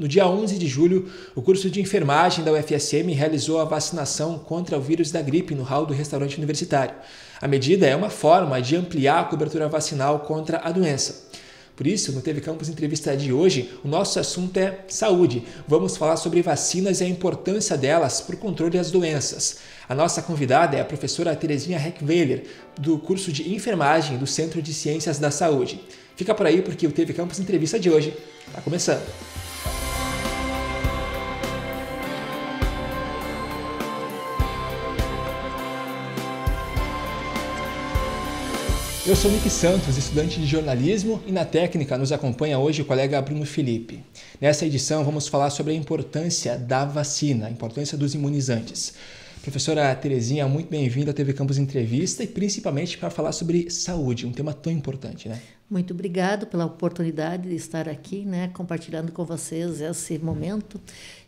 No dia 11 de julho, o curso de enfermagem da UFSM realizou a vacinação contra o vírus da gripe no hall do restaurante universitário. A medida é uma forma de ampliar a cobertura vacinal contra a doença. Por isso, no TV Campus Entrevista de hoje, o nosso assunto é saúde. Vamos falar sobre vacinas e a importância delas para o controle das doenças. A nossa convidada é a professora Terezinha Heckweiler, do curso de enfermagem do Centro de Ciências da Saúde. Fica por aí porque o TV Campus Entrevista de hoje está começando. Eu sou Nick Santos, estudante de jornalismo, e na técnica nos acompanha hoje o colega Bruno Felipe. Nessa edição vamos falar sobre a importância da vacina, a importância dos imunizantes. Professora Terezinha, muito bem-vinda à TV Campus Entrevista e principalmente para falar sobre saúde, um tema tão importante, né? Muito obrigado pela oportunidade de estar aqui, né, compartilhando com vocês esse momento.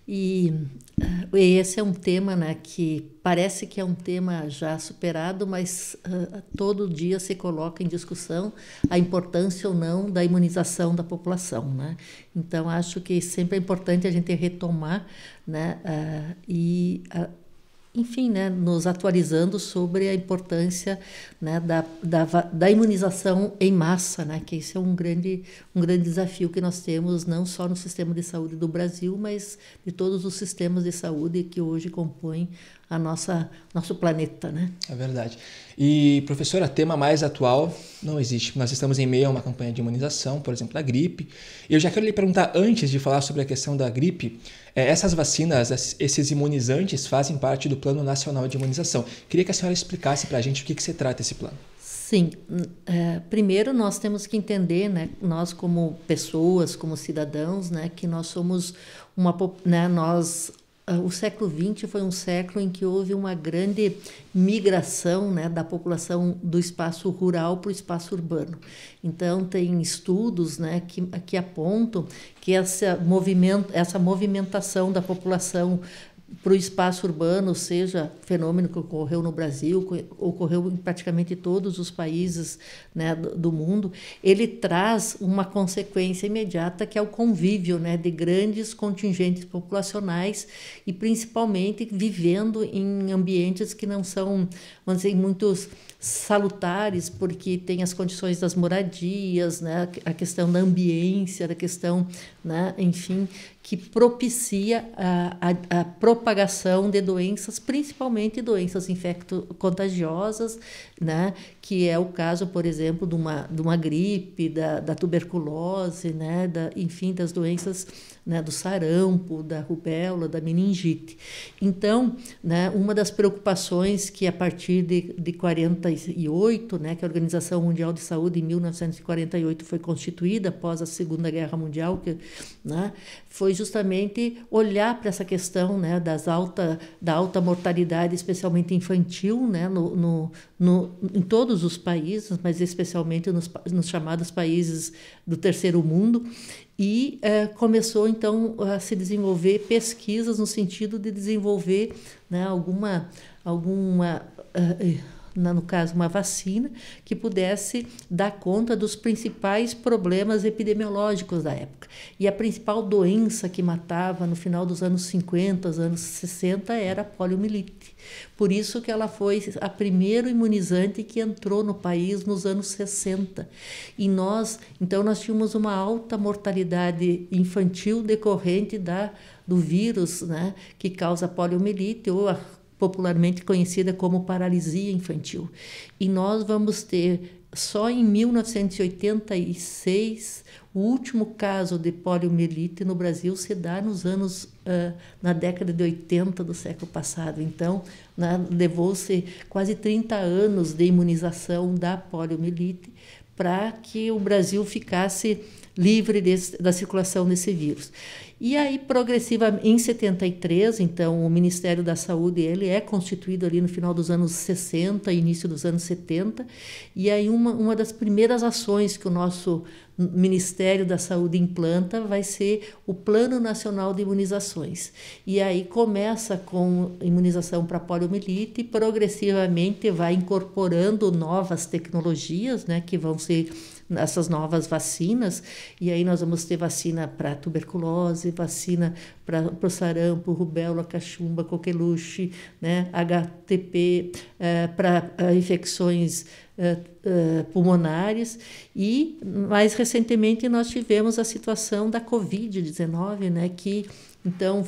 E ah, esse é um tema, né, que parece que é um tema já superado, mas uh, todo dia se coloca em discussão a importância ou não da imunização da população, né? Então acho que sempre é importante a gente retomar, né, uh, e uh, enfim, né, nos atualizando sobre a importância né, da, da, da, imunização em massa, né, que esse é um grande, um grande desafio que nós temos, não só no sistema de saúde do Brasil, mas de todos os sistemas de saúde que hoje compõem a nossa, nosso planeta. Né? É verdade. E, professora, tema mais atual não existe. Nós estamos em meio a uma campanha de imunização, por exemplo, da gripe. eu já quero lhe perguntar, antes de falar sobre a questão da gripe, eh, essas vacinas, esses imunizantes, fazem parte do Plano Nacional de Imunização. Queria que a senhora explicasse para a gente o que, que se trata esse plano. Sim, eh, primeiro nós temos que entender, né, nós como pessoas, como cidadãos, né, que nós somos uma, né, nós ah, o século XX foi um século em que houve uma grande migração né, da população do espaço rural para o espaço urbano. Então, tem estudos né, que, que apontam que essa, movimento, essa movimentação da população para o espaço urbano, seja fenômeno que ocorreu no Brasil, ocorreu em praticamente todos os países né, do mundo, ele traz uma consequência imediata que é o convívio né, de grandes contingentes populacionais e principalmente vivendo em ambientes que não são, vamos dizer, muitos salutares, porque tem as condições das moradias, né, a questão da ambiência, a questão, né, enfim, que propicia a, a, a, propagação de doenças, principalmente doenças infecto-contagiosas, né? que é o caso, por exemplo, de uma, de uma gripe, da, da tuberculose, né? da, enfim, das doenças né, do sarampo, da rubéola, da meningite. Então, né, uma das preocupações que a partir de, de 48, né, que a Organização Mundial de Saúde em 1948 foi constituída após a Segunda Guerra Mundial, que, né, foi justamente olhar para essa questão né, das alta, da alta mortalidade, especialmente infantil, né, no, no, no em todos os países, mas especialmente nos, nos chamados países do terceiro mundo, e eh, começou então a se desenvolver pesquisas no sentido de desenvolver né, alguma alguma eh, eh, no caso, uma vacina, que pudesse dar conta dos principais problemas epidemiológicos da época. E a principal doença que matava no final dos anos 50, anos 60, era a poliomielite. Por isso que ela foi a primeiro imunizante que entrou no país nos anos 60. E nós, então nós tínhamos uma alta mortalidade infantil decorrente da do vírus, né, que causa poliomielite ou a popularmente conhecida como paralisia infantil. E nós vamos ter só em 1986 o último caso de poliomielite no Brasil se dá nos anos uh, na década de 80 do século passado. Então, né, levou-se quase 30 anos de imunização da poliomielite para que o Brasil ficasse livre desse, da circulação desse vírus. E aí, progressivamente, em 73, então, o Ministério da Saúde ele é constituído ali no final dos anos 60, início dos anos 70, e aí uma, uma das primeiras ações que o nosso Ministério da Saúde implanta vai ser o Plano Nacional de Imunizações. E aí começa com imunização para poliomielite e progressivamente vai incorporando novas tecnologias, né, que vão ser essas novas vacinas, e aí nós vamos ter vacina para tuberculose, vacina para o sarampo, rubéola, cachumba, coqueluche, né, HTP, é, eh, para é, eh, infecções eh, pulmonares e mais recentemente nós tivemos a situação da covid-19 né que então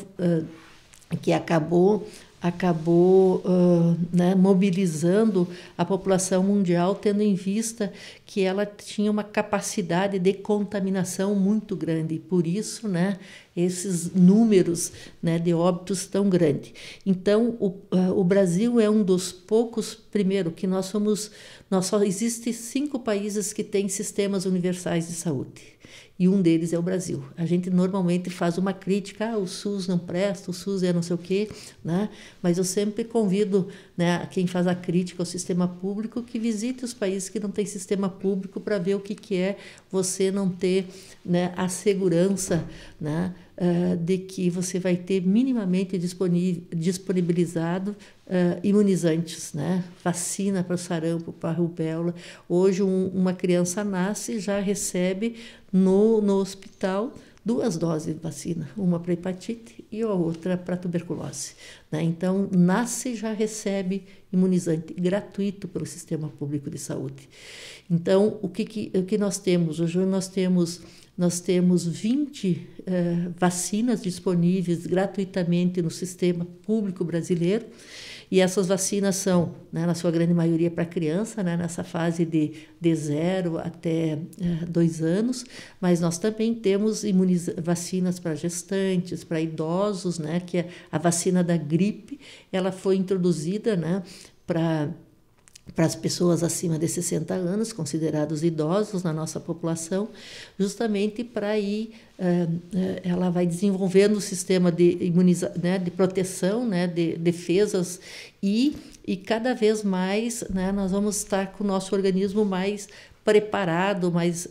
que acabou acabou uh, né, mobilizando a população mundial tendo em vista que ela tinha uma capacidade de contaminação muito grande, e por isso, né, esses números né, de óbitos tão grandes. Então, o, eh, o, Brasil é um dos poucos, primeiro, que nós somos, nós só existem cinco países que têm sistemas universais de saúde. E um deles é o Brasil. A gente normalmente faz uma crítica, ah, o SUS não presta, o SUS é não sei o quê, né? mas eu sempre convido né, quem faz a crítica ao sistema público que visite os países que não têm sistema público para ver o que, que é você não ter né, a segurança né, uh, de que você vai ter minimamente disponibilizado uh, imunizantes, né, vacina para sarampo, para rubéola. Hoje, um, uma criança nasce e já recebe no, no hospital duas doses de vacina, uma para hepatite e a outra para tuberculose. Né? Então, nasce e já recebe imunizante gratuito pelo sistema público de saúde. Então, o que, que, o que nós temos? Hoje nós temos nós temos 20 eh, vacinas disponíveis gratuitamente no sistema público brasileiro e essas vacinas são, né, na sua grande maioria, para criança, né, nessa fase de, de zero até é, dois anos, mas nós também temos imuniza vacinas para gestantes, para idosos, né, que é a vacina da gripe ela foi introduzida né, para para as pessoas acima de 60 anos, considerados idosos na nossa população, justamente para ir, eh, eh, ela vai desenvolvendo o sistema de imuniza, né, de proteção, né, de defesas e e cada vez mais, né, nós vamos estar com o nosso organismo mais preparado, mais uh,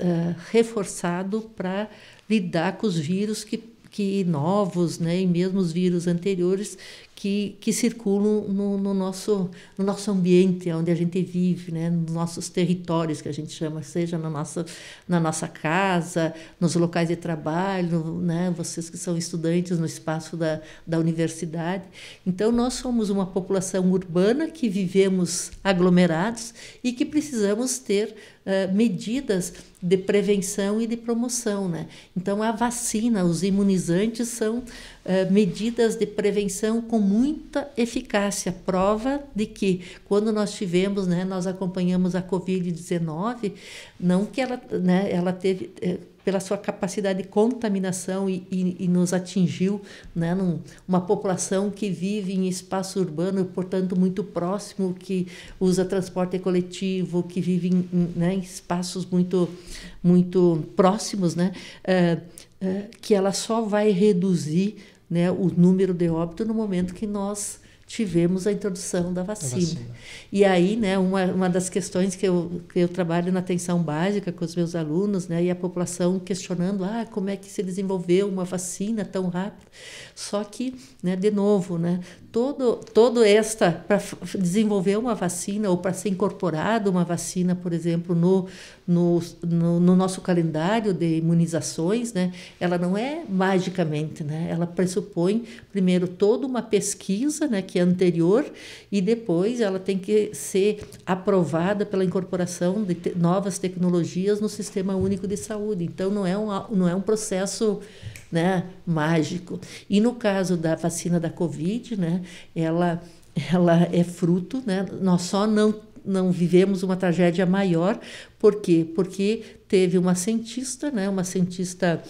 reforçado para lidar com os vírus que que novos, né, e mesmo os vírus anteriores que, que circulam no, no, nosso, no nosso ambiente onde a gente vive, né, nos nossos territórios, que a gente chama, seja na nossa, na nossa casa, nos locais de trabalho, né, vocês que são estudantes no espaço da, da universidade. Então, nós somos uma população urbana que vivemos aglomerados e que precisamos ter uh, medidas de prevenção e de promoção. Né? Então, a vacina, os imunizantes são uh, medidas de prevenção com muita eficácia, prova de que quando nós tivemos, né, nós acompanhamos a Covid-19, não que ela, né, ela teve pela sua capacidade de contaminação e, e, e nos atingiu, né, num, uma população que vive em espaço urbano, portanto muito próximo, que usa transporte coletivo, que vive em, em, né, em espaços muito, muito próximos, né, é, é, que ela só vai reduzir né, o número de óbito no momento que nós tivemos a introdução da vacina. vacina. E aí, né, uma, uma das questões que eu, que eu trabalho na atenção básica com os meus alunos, né, e a população questionando, ah, como é que se desenvolveu uma vacina tão rápido? Só que, né, de novo, né, todo, todo esta para desenvolver uma vacina ou para ser incorporada uma vacina, por exemplo, no, no, no, no, nosso calendário de imunizações, né? Ela não é magicamente, né? Ela pressupõe primeiro toda uma pesquisa, né, que é anterior e depois ela tem que ser aprovada pela incorporação de te novas tecnologias no sistema único de saúde. Então não é um não é um processo né, mágico. E no caso da vacina da Covid, né, ela, ela é fruto, né, nós só não, não vivemos uma tragédia maior, por quê? Porque teve uma cientista, né, uma cientista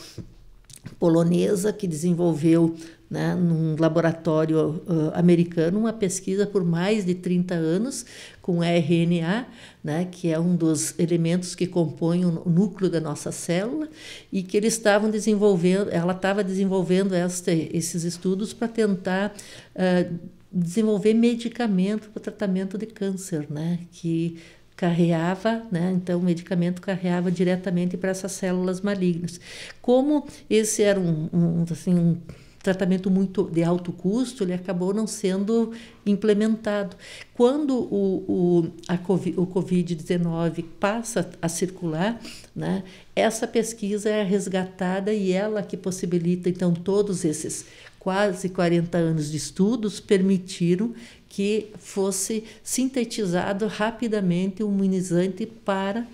polonesa que desenvolveu né, num laboratório uh, americano, uma pesquisa por mais de 30 anos com RNA, né, que é um dos elementos que compõem o núcleo da nossa célula, e que eles estavam desenvolvendo, ela estava desenvolvendo esses estudos para tentar uh, desenvolver medicamento para o tratamento de câncer, né, que carreava, né? então o medicamento carreava diretamente para essas células malignas. Como esse era um, um assim, um tratamento muito de alto custo, ele acabou não sendo implementado. Quando o, o, COVID, o Covid-19 passa a circular, né, essa pesquisa é resgatada e ela que possibilita, então, todos esses quase 40 anos de estudos permitiram que fosse sintetizado rapidamente um imunizante para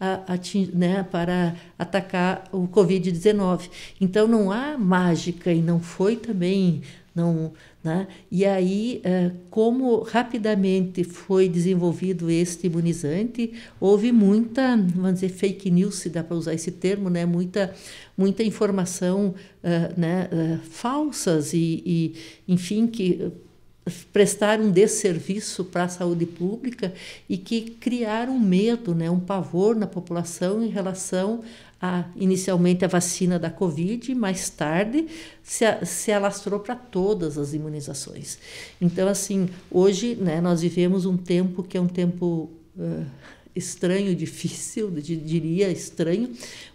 a, né, para atacar o Covid-19. Então não há mágica e não foi também. Não, né? E aí, é, como rapidamente foi desenvolvido este imunizante, houve muita, vamos dizer, fake news, se dá para usar esse termo, né? muita, muita informação é, né? É, falsas e, e, enfim, que prestar um desserviço para a saúde pública e que criaram um medo, né, um pavor na população em relação a, inicialmente a vacina da Covid, e mais tarde se, se alastrou para todas as imunizações. Então, assim, hoje né, nós vivemos um tempo que é um tempo uh, estranho, difícil, diria estranho,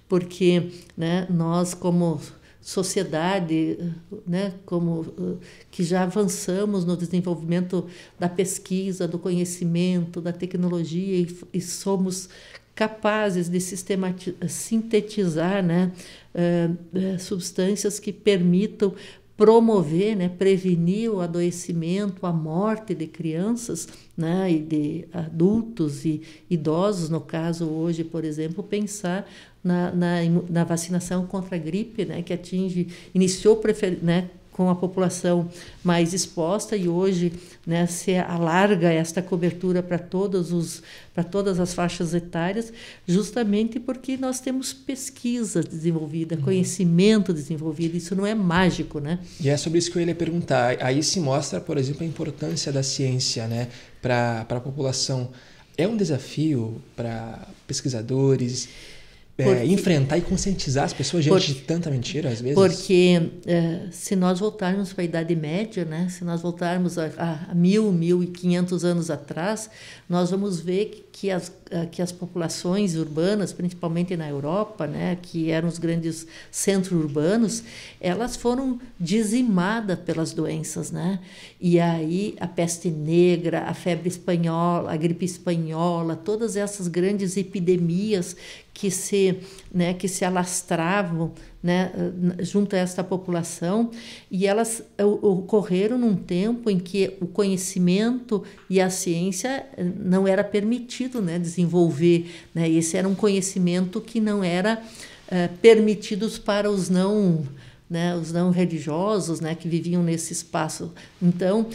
porque né, nós, como sociedade, né, como que já avançamos no desenvolvimento da pesquisa, do conhecimento, da tecnologia e, e somos capazes de sintetizar né, eh, eh, substâncias que permitam promover, né, prevenir o adoecimento, a morte de crianças né, e de adultos e idosos, no caso hoje, por exemplo, pensar na, na, na vacinação contra a gripe, né, que atinge, iniciou né, com a população mais exposta e hoje né, se alarga esta cobertura para os para todas as faixas etárias, justamente porque nós temos pesquisa desenvolvida, uhum. conhecimento desenvolvido, isso não é mágico, né? E é sobre isso que eu ia perguntar. Aí se mostra, por exemplo, a importância da ciência, né, para a população. É um desafio para pesquisadores, é, enfrentar e conscientizar as pessoas diante por, de tanta mentira, às vezes? Porque é, se nós voltarmos para a Idade Média, né, se nós voltarmos a, a mil, mil e quinhentos anos atrás, nós vamos ver que, que, as, que as populações urbanas, principalmente na Europa, né, que eram os grandes centros urbanos, elas foram dizimadas pelas doenças. Né? E aí a peste negra, a febre espanhola, a gripe espanhola, todas essas grandes epidemias que se, né, que se alastravam né, junto a esta população, e elas ocorreram num tempo em que o conhecimento e a ciência eh, não era permitido né, desenvolver. Né, esse era um conhecimento que não era é, permitidos para os não né, os não religiosos, né, que viviam nesse espaço. Então,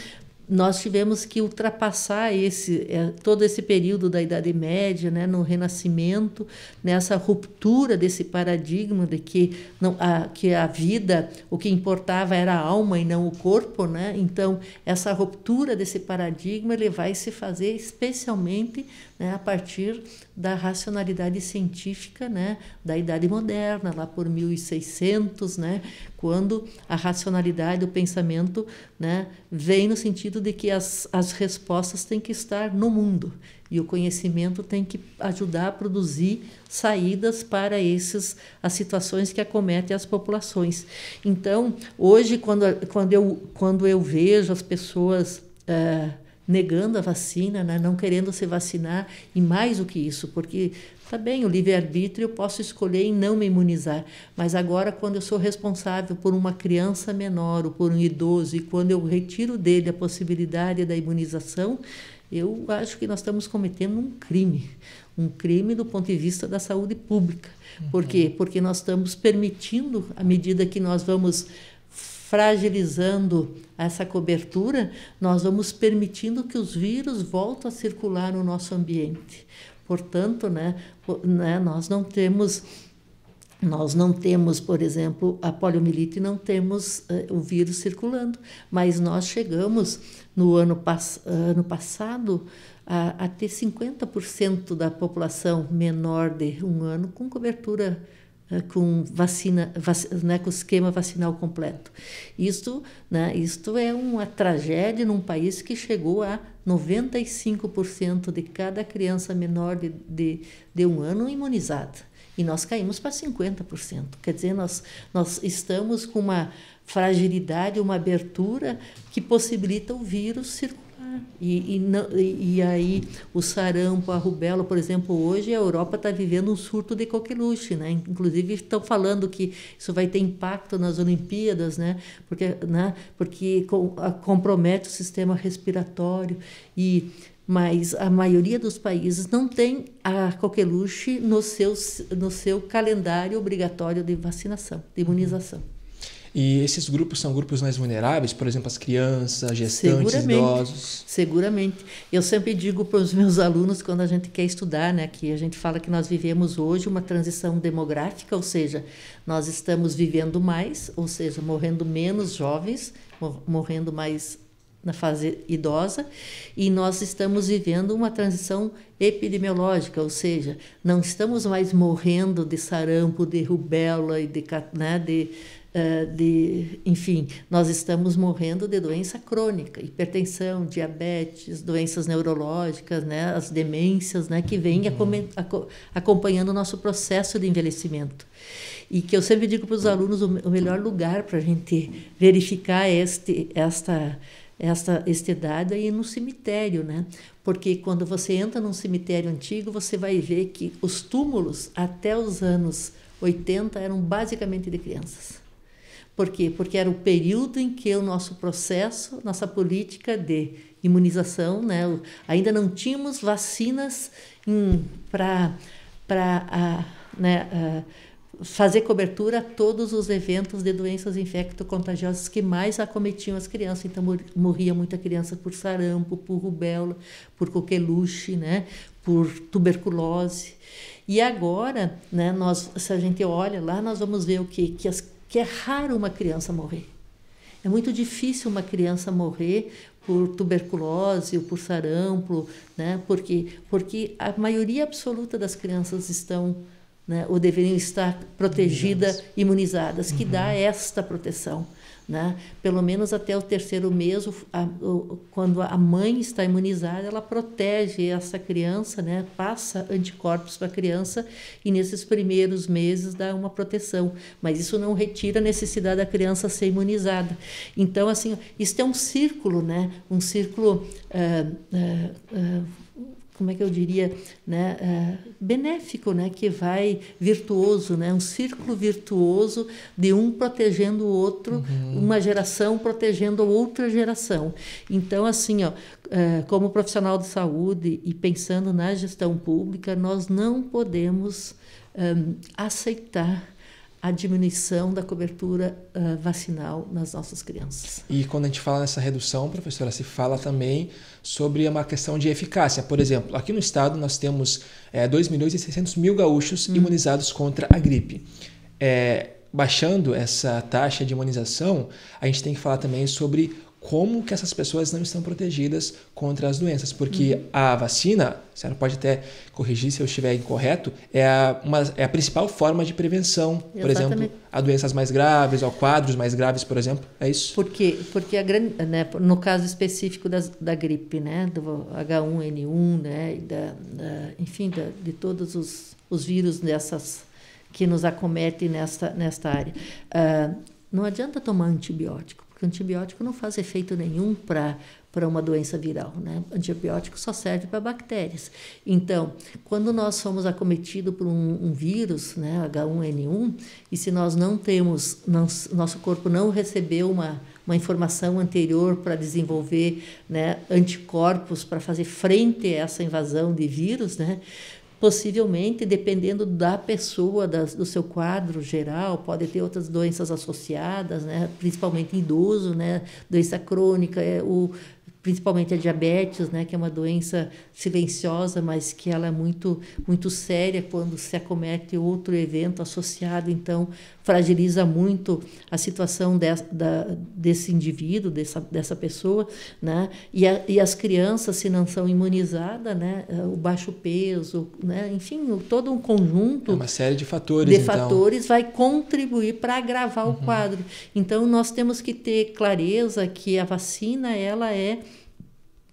nós tivemos que ultrapassar esse eh, todo esse período da Idade Média, né, no Renascimento, nessa ruptura desse paradigma de que não a, que a vida, o que importava era a alma e não o corpo, né? Então, essa ruptura desse paradigma ele vai se fazer especialmente né, a partir da racionalidade científica né, da Idade Moderna, lá por 1600, né, quando a racionalidade, o pensamento, né, vem no sentido de que as, as respostas têm que estar no mundo e o conhecimento tem que ajudar a produzir saídas para esses as situações que acometem as populações. Então, hoje, quando, quando, eu, quando eu vejo as pessoas. Eh, negando a vacina, né? não querendo se vacinar, e mais do que isso, porque está bem, o livre-arbítrio eu posso escolher em não me imunizar, mas agora, quando eu sou responsável por uma criança menor ou por um idoso, e quando eu retiro dele a possibilidade da imunização, eu acho que nós estamos cometendo um crime, um crime do ponto de vista da saúde pública. Por quê? Uhum. Porque nós estamos permitindo, à medida que nós vamos fragilizando essa cobertura, nós vamos permitindo que os vírus voltem a circular no nosso ambiente. Portanto, né, né, nós não temos nós não temos, por exemplo, a poliomielite, não temos uh, o vírus circulando, mas nós chegamos no ano, pass ano passado a, a ter 50% da população menor de um ano com cobertura eh, com vacina, né, com esquema vacinal completo. Isto, né, isto é uma tragédia num país que chegou a 95% de cada criança menor de, de, de um ano imunizada. E nós caímos para 50%. Quer dizer, nós, nós estamos com uma fragilidade, uma abertura que possibilita o vírus circular e, e, e, aí o sarampo, a rubéola, por exemplo, hoje a Europa está vivendo um surto de coqueluche, né? Inclusive estão falando que isso vai ter impacto nas Olimpíadas, né? Porque, né? Porque com, a, compromete o sistema respiratório e mas a maioria dos países não tem a coqueluche no seu, no seu calendário obrigatório de vacinação, de imunização. E esses grupos são grupos mais vulneráveis, por exemplo, as crianças, gestantes, Seguramente. idosos. Seguramente. Eu sempre digo para os meus alunos quando a gente quer estudar, né, que a gente fala que nós vivemos hoje uma transição demográfica, ou seja, nós estamos vivendo mais, ou seja, morrendo menos jovens, morrendo mais na fase idosa, e nós estamos vivendo uma transição epidemiológica, ou seja, não estamos mais morrendo de sarampo, de rubéola e de, né, de eh, de, enfim, nós estamos morrendo de doença crônica, hipertensão, diabetes, doenças neurológicas, né, as demências, né, que vêm uhum. acompanhando o nosso processo de envelhecimento. E que eu sempre digo para os alunos o melhor lugar para a gente verificar este, esta esta, esta idade é no cemitério, né? Porque quando você entra num cemitério antigo, você vai ver que os túmulos até os anos 80 eram basicamente de crianças. Por quê? Porque era o período em que o nosso processo, nossa política de imunização, né? ainda não tínhamos vacinas para para né, fazer cobertura a todos os eventos de doenças infecto-contagiosas que mais acometiam as crianças. Então, morria muita criança por sarampo, por rubéola, por coqueluche, né, por tuberculose. E agora, né, nós, se a gente olha lá, nós vamos ver o que, que as que é raro uma criança morrer. É muito difícil uma criança morrer por tuberculose ou por sarampo, né? Porque porque a maioria absoluta das crianças estão né, ou deveriam estar protegidas, imunizadas, que uhum. dá esta proteção. Né? Pelo menos até o terceiro mês, a, quando a mãe está imunizada, ela protege essa criança, né? passa anticorpos para a criança e nesses primeiros meses dá uma proteção. Mas isso não retira a necessidade da criança ser imunizada. Então, assim, isso é um círculo, né? um círculo. Uh, uh, uh, como é que eu diria, né, uh, benéfico, né, que vai virtuoso, né, um círculo virtuoso de um protegendo o outro, uhum. uma geração protegendo outra geração. Então, assim, ó, uh, como profissional de saúde e pensando na gestão pública, nós não podemos um, ah, aceitar a diminuição da cobertura uh, vacinal nas nossas crianças. E quando a gente fala nessa redução, professora, se fala também sobre uma questão de eficácia. Por exemplo, aqui no estado nós temos é, eh, 2 milhões e 600 mil gaúchos hum. imunizados contra a gripe. É, baixando essa taxa de imunização, a gente tem que falar também sobre como que essas pessoas não estão protegidas contra as doenças, porque uhum. a vacina, a senhora pode até corrigir se eu estiver incorreto, é a, uma, é a principal forma de prevenção, Exatamente. por exemplo, a doenças mais graves, ou quadros mais graves, por exemplo, é isso? Porque, porque a grande, né, no caso específico das, da gripe, né, do H1N1, né, da, da, enfim, da, de todos os, os vírus dessas que nos acometem nesta, nesta área, uh, não adianta tomar antibiótico porque antibiótico não faz efeito nenhum para para uma doença viral, né? Antibiótico só serve para bactérias. Então, quando nós somos acometidos por um, um, vírus, né, H1N1, e se nós não temos, não, nosso corpo não recebeu uma uma informação anterior para desenvolver né, anticorpos para fazer frente a essa invasão de vírus, né? Possivelmente, dependendo da pessoa, das, do seu quadro geral, pode ter outras doenças associadas, né? principalmente idoso, né? doença crônica, é, o, principalmente a diabetes, né, que é uma doença silenciosa, mas que ela é muito muito séria quando se acomete outro evento associado, então fragiliza muito a situação de, da, desse indivíduo, dessa, dessa pessoa, né? E, a, e as crianças, se não são imunizadas, né? O baixo peso, né? Enfim, todo um conjunto. É uma série de fatores. De então. fatores vai contribuir para agravar uhum. o quadro. Então, nós temos que ter clareza que a vacina, ela é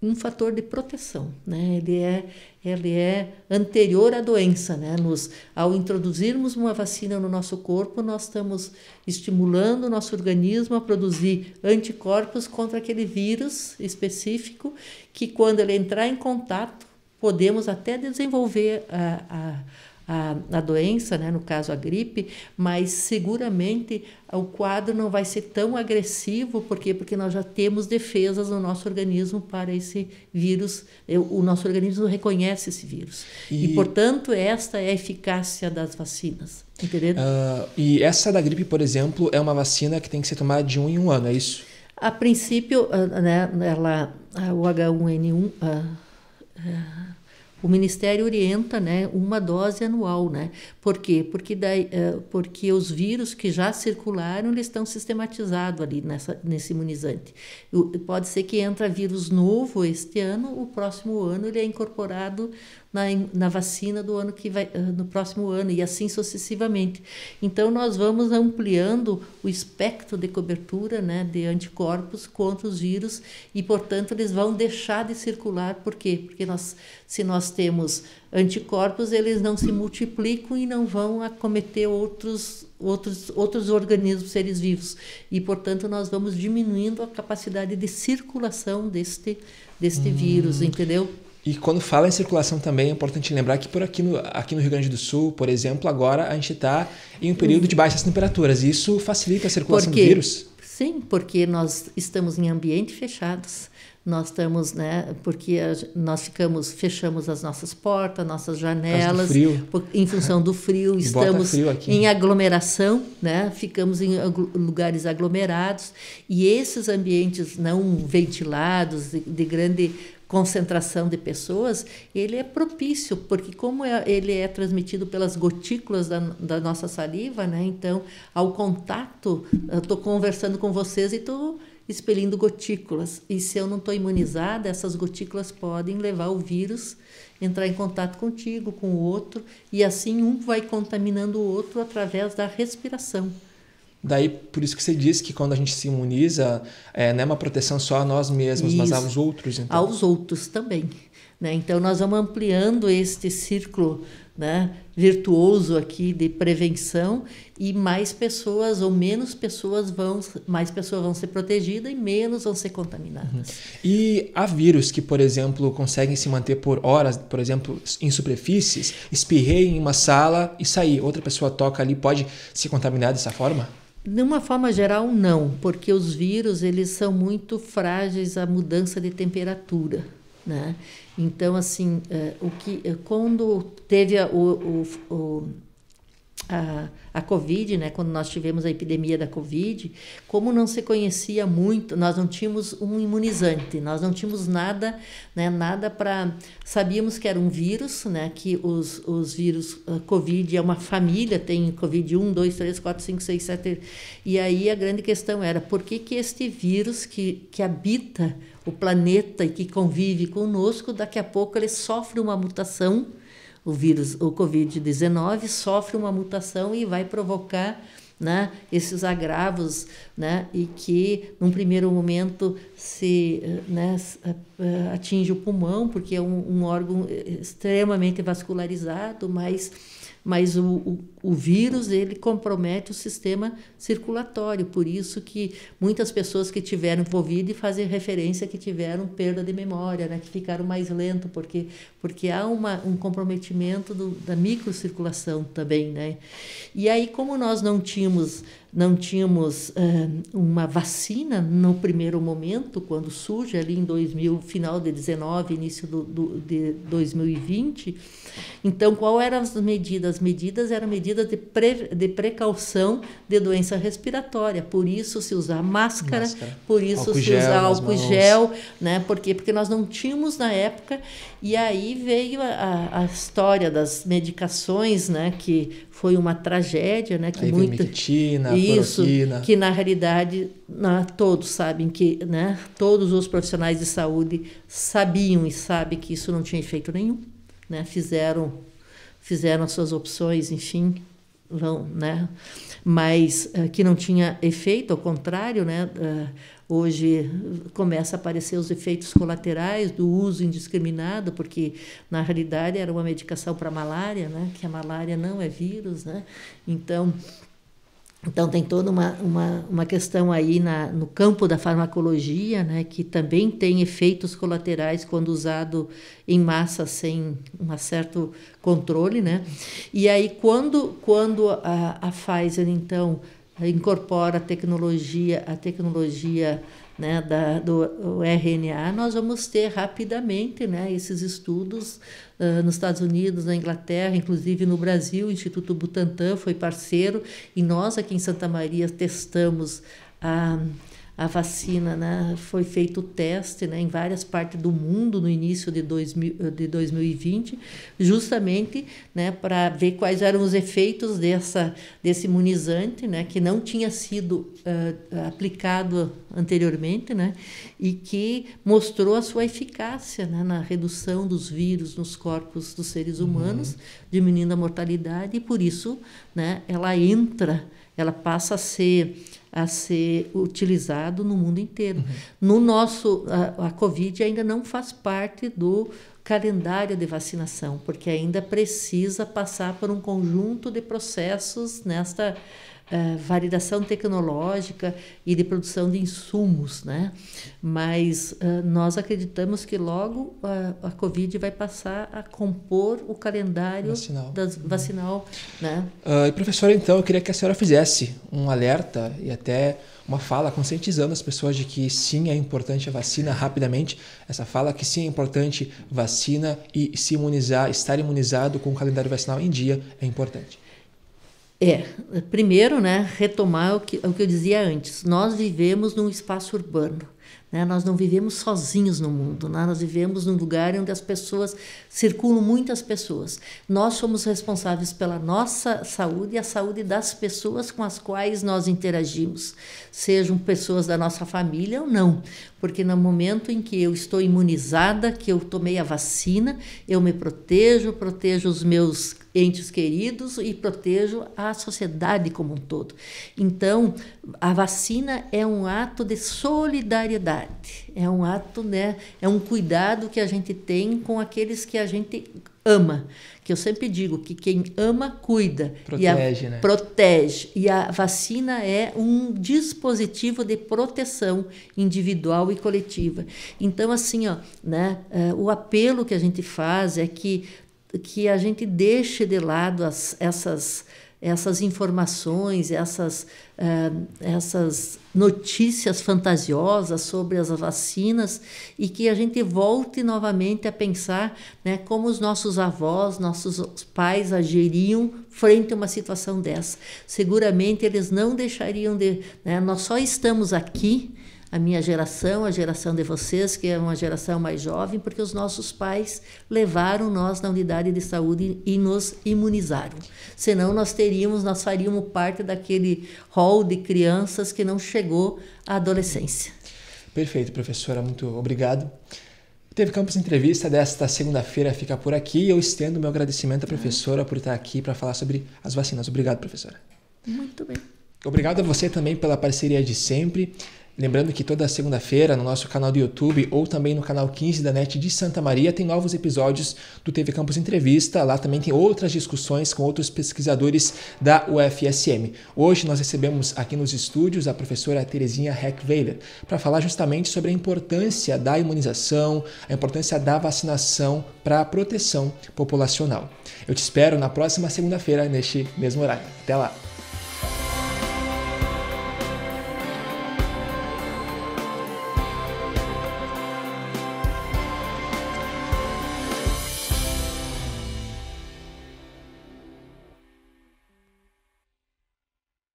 um fator de proteção, né? Ele é, ele é anterior à doença, né? Nos, ao introduzirmos uma vacina no nosso corpo, nós estamos estimulando o nosso organismo a produzir anticorpos contra aquele vírus específico que, quando ele entrar em contato, podemos até desenvolver a, a a, a doença, né, no caso a gripe, mas seguramente o quadro não vai ser tão agressivo, por quê? Porque nós já temos defesas no nosso organismo para esse vírus, o nosso organismo reconhece esse vírus. E, e portanto, esta é a eficácia das vacinas. Entendeu? Uh, ah, e essa da gripe, por exemplo, é uma vacina que tem que ser tomada de um em um ano, é isso? A princípio, ah, né, ela, ah, o H1N1. Uh, uh, o Ministério orienta né, uma dose anual. Né? Por quê? Porque, daí, eh, porque os vírus que já circularam eles estão sistematizados ali nessa, nesse imunizante. Pode ser que entre vírus novo este ano, o próximo ano ele é incorporado na, na vacina do ano que vai, eh, no próximo ano, e assim sucessivamente. Então, nós vamos ampliando o espectro de cobertura né, de anticorpos contra os vírus e, portanto, eles vão deixar de circular. Por quê? Porque nós, se nós temos anticorpos, eles não se multiplicam e não vão acometer outros outros, outros organismos, seres vivos. E, portanto, nós vamos diminuindo a capacidade de circulação deste, deste hum. vírus, entendeu? E quando fala em circulação também é importante lembrar que por aqui no, aqui no Rio Grande do Sul, por exemplo, agora a gente está em um período de baixas temperaturas. E isso facilita a circulação porque, do vírus? Sim, porque nós estamos em ambiente fechados. Nós estamos, né? Porque a, nós ficamos, fechamos as nossas portas, nossas janelas, por, em função do frio, estamos frio em aglomeração, né? Ficamos em aglo, lugares aglomerados e esses ambientes não ventilados de, de grande concentração de pessoas, ele é propício, porque como é, ele é transmitido pelas gotículas da, da nossa saliva, né? então, ao contato, estou conversando com vocês e estou expelindo gotículas. E se eu não estou imunizada, essas gotículas podem levar o vírus entrar em contato contigo, com o outro, e assim um vai contaminando o outro através da respiração. Daí, por isso que você disse que quando a gente se imuniza, é, não é uma proteção só a nós mesmos, isso. mas aos outros. Então. Aos outros também. Né? Então, nós vamos ampliando este círculo né, virtuoso aqui de prevenção e mais pessoas ou menos pessoas vão mais pessoas vão ser protegidas e menos vão ser contaminadas. Uhum. E há vírus que, por exemplo, conseguem se manter por horas, por exemplo, em superfícies, espirrei em uma sala e sair. Outra pessoa toca ali, pode se contaminar dessa forma? De uma forma geral, não, porque os vírus eles são muito frágeis à mudança de temperatura. Né? Então, assim, eh, o que, eh, quando teve o, o, o a, a Covid, né, quando nós tivemos a epidemia da Covid, como não se conhecia muito, nós não tínhamos um imunizante, nós não tínhamos nada, né, nada para. Sabíamos que era um vírus, né, que os, os vírus ah, Covid é uma família, tem Covid 1, 2, 3, 4, 5, 6, 7. E aí a grande questão era por que, que este vírus que, que habita o planeta e que convive conosco, daqui a pouco ele sofre uma mutação o vírus, o Covid-19, sofre uma mutação e vai provocar né, esses agravos, né, e que num primeiro momento se né, atinge o pulmão, porque é um, um órgão eh, extremamente vascularizado, mas, mas o, o o vírus ele compromete o sistema circulatório, por isso que muitas pessoas que tiveram covid fazem referência que tiveram perda de memória, né, que ficaram mais lento porque porque há uma, um comprometimento do, da microcirculação também, né? E aí como nós não tínhamos não tínhamos uh, uma vacina no primeiro momento, quando surge ali em 2000, final de 19, início do, do, de 2020. Então, qual eram as medidas? As medidas eram medidas medida de, pre, de precaução de doença respiratória. Por isso se usar máscara, máscara. por isso álcool se gel, usar álcool gel, né? Por quê? Porque nós não tínhamos na época e aí veio a, a história das medicações, né? Que foi uma tragédia, né? Que aí muito isso, cloroquina. que na realidade na, todos sabem que, né? Todos os profissionais de saúde sabiam e sabem que isso não tinha efeito nenhum, né? Fizeram fizeram suas opções, enfim, vão, né? Mas uh, que não tinha efeito, ao contrário, né? Uh, hoje começa a aparecer os efeitos colaterais do uso indiscriminado, porque na realidade era uma medicação para malária, né? Que a malária não é vírus, né? Então então, tem toda uma, uma, uma questão aí na, no campo da farmacologia, né, que também tem efeitos colaterais quando usado em massa sem um certo controle. Né? E aí, quando, quando a, a Pfizer, então, incorpora a tecnologia, a tecnologia né, da, do RNA, nós vamos ter rapidamente né, esses estudos uh, nos Estados Unidos, na Inglaterra, inclusive no Brasil. O Instituto Butantan foi parceiro e nós aqui em Santa Maria testamos a. Uh, a vacina, né? Foi feito o teste né, em várias partes do mundo no início de, de 2020, justamente né, para ver quais eram os efeitos dessa, desse imunizante, né, que não tinha sido uh, aplicado anteriormente, né, e que mostrou a sua eficácia né, na redução dos vírus nos corpos dos seres uhum. humanos, uhum. diminuindo a mortalidade, e por isso né, ela entra ela passa a ser a ser utilizado no mundo inteiro. Uhum. No nosso a, a Covid ainda não faz parte do calendário de vacinação, porque ainda precisa passar por um conjunto de processos nesta eh, validação tecnológica e de produção de insumos, né? Mas uh, nós acreditamos que logo a, a, Covid vai passar a compor o calendário vacinal, das, uhum. vacinal né? Uh, e professora, então, eu queria que a senhora fizesse um alerta e até uma fala conscientizando as pessoas de que sim é importante a vacina rapidamente. Essa fala que sim é importante vacina e se imunizar, estar imunizado com o calendário vacinal em dia é importante. É, primeiro, né, retomar o que, o que eu dizia antes. Nós vivemos num espaço urbano. Né? Nós não vivemos sozinhos no mundo, né? nós vivemos num lugar onde as pessoas circulam muitas pessoas. Nós somos responsáveis pela nossa saúde e a saúde das pessoas com as quais nós interagimos, sejam pessoas da nossa família ou não, porque no momento em que eu estou imunizada, que eu tomei a vacina, eu me protejo, protejo os meus entes queridos e protejo a sociedade como um todo. Então, a vacina é um ato de solidariedade, é um ato, né, é um cuidado que a gente tem com aqueles que a gente ama. Que eu sempre digo que quem ama cuida. Protege, e a, né? Protege. E a vacina é um dispositivo de proteção individual e coletiva. Então, assim, ó, né, eh, o apelo que a gente faz é que que a gente deixe de lado as, essas, essas informações, essas, eh, essas notícias fantasiosas sobre as vacinas e que a gente volte novamente a pensar né, como os nossos avós, nossos pais agiriam frente a uma situação dessa. Seguramente eles não deixariam de. Né, nós só estamos aqui a minha geração, a geração de vocês, que é uma geração mais jovem, porque os nossos pais levaram nós na unidade de saúde e nos imunizaram. Senão nós teríamos, nós faríamos parte daquele rol de crianças que não chegou à adolescência. Perfeito, professora, muito obrigado. Teve Campus Entrevista desta segunda-feira fica por aqui. Eu estendo meu agradecimento à professora por estar aqui para falar sobre as vacinas. Obrigado, professora. Muito bem. Obrigado a você também pela parceria de sempre. Lembrando que toda segunda-feira no nosso canal do YouTube ou também no canal 15 da NET de Santa Maria tem novos episódios do TV Campus Entrevista. Lá também tem outras discussões com outros pesquisadores da UFSM. Hoje nós recebemos aqui nos estúdios a professora Terezinha Heckweiler para falar justamente sobre a importância da imunização, a importância da vacinação para a proteção populacional. Eu te espero na próxima segunda-feira neste mesmo horário. Até lá!